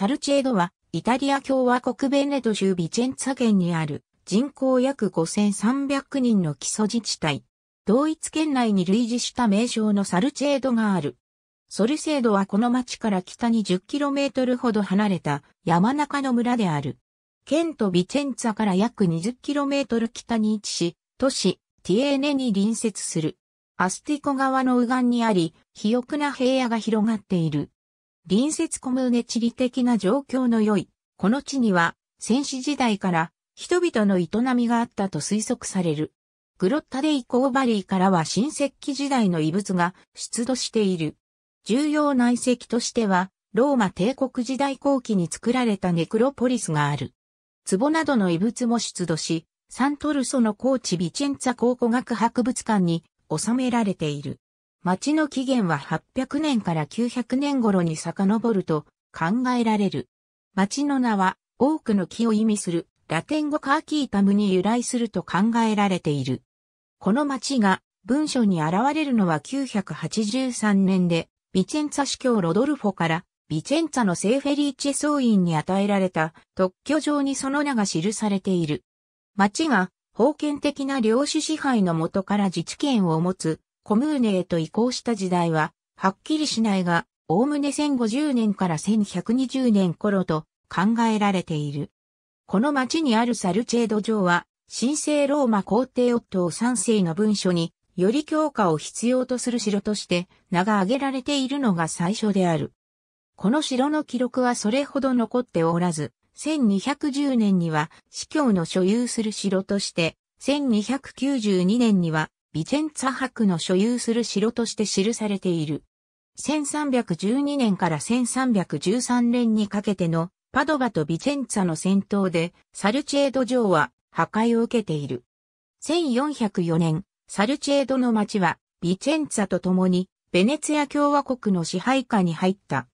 サルチェードは、イタリア共和国ベネト州ビチェンツァ県にある人口約5300人の基礎自治体。同一県内に類似した名称のサルチェードがある。ソルセードはこの町から北に 10km ほど離れた山中の村である。県とビチェンツァから約 20km 北に位置し、都市ティエーネに隣接する。アスティコ川の右岸にあり、肥沃な平野が広がっている。隣接コムーネ地理的な状況の良い、この地には、戦死時代から人々の営みがあったと推測される。グロッタデイコーバリーからは新石器時代の遺物が出土している。重要な遺跡としては、ローマ帝国時代後期に作られたネクロポリスがある。壺などの遺物も出土し、サントルソの高地ビチェンツァ考古学博物館に収められている。町の起源は800年から900年頃に遡ると考えられる。町の名は多くの木を意味するラテン語カーキータムに由来すると考えられている。この町が文書に現れるのは983年で、ビチェンツァ司教ロドルフォからビチェンツァのセーフェリーチェ総員に与えられた特許状にその名が記されている。町が封建的な領主支配のもとから自治権を持つコムーネへと移行した時代は、はっきりしないが、おおむね1050年から1120年頃と考えられている。この町にあるサルチェード城は、神聖ローマ皇帝夫ット世の文書に、より強化を必要とする城として名が挙げられているのが最初である。この城の記録はそれほど残っておらず、1210年には司教の所有する城として、1292年にはビチェンツァ博の所有する城として記されている。1312年から1313年にかけてのパドバとビチェンツァの戦闘でサルチェード城は破壊を受けている。1404年、サルチェードの町はビチェンツァと共にベネツィア共和国の支配下に入った。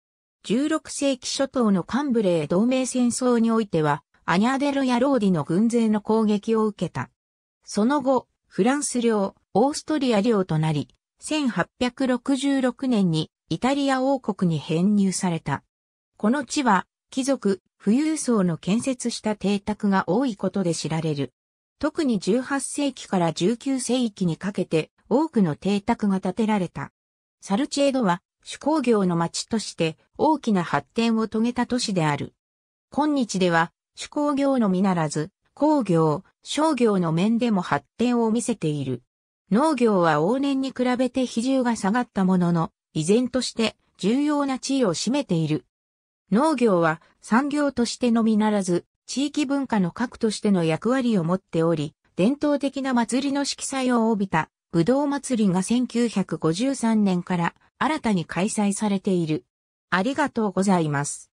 16世紀初頭のカンブレー同盟戦争においてはアニャデロやローディの軍勢の攻撃を受けた。その後、フランス領、オーストリア領となり、1866年にイタリア王国に編入された。この地は、貴族、富裕層の建設した邸宅が多いことで知られる。特に18世紀から19世紀にかけて多くの邸宅が建てられた。サルチェードは手工業の町として大きな発展を遂げた都市である。今日では手工業のみならず工業、商業の面でも発展を見せている。農業は往年に比べて比重が下がったものの、依然として重要な地位を占めている。農業は産業としてのみならず、地域文化の核としての役割を持っており、伝統的な祭りの色彩を帯びた、ぶどう祭りが1953年から新たに開催されている。ありがとうございます。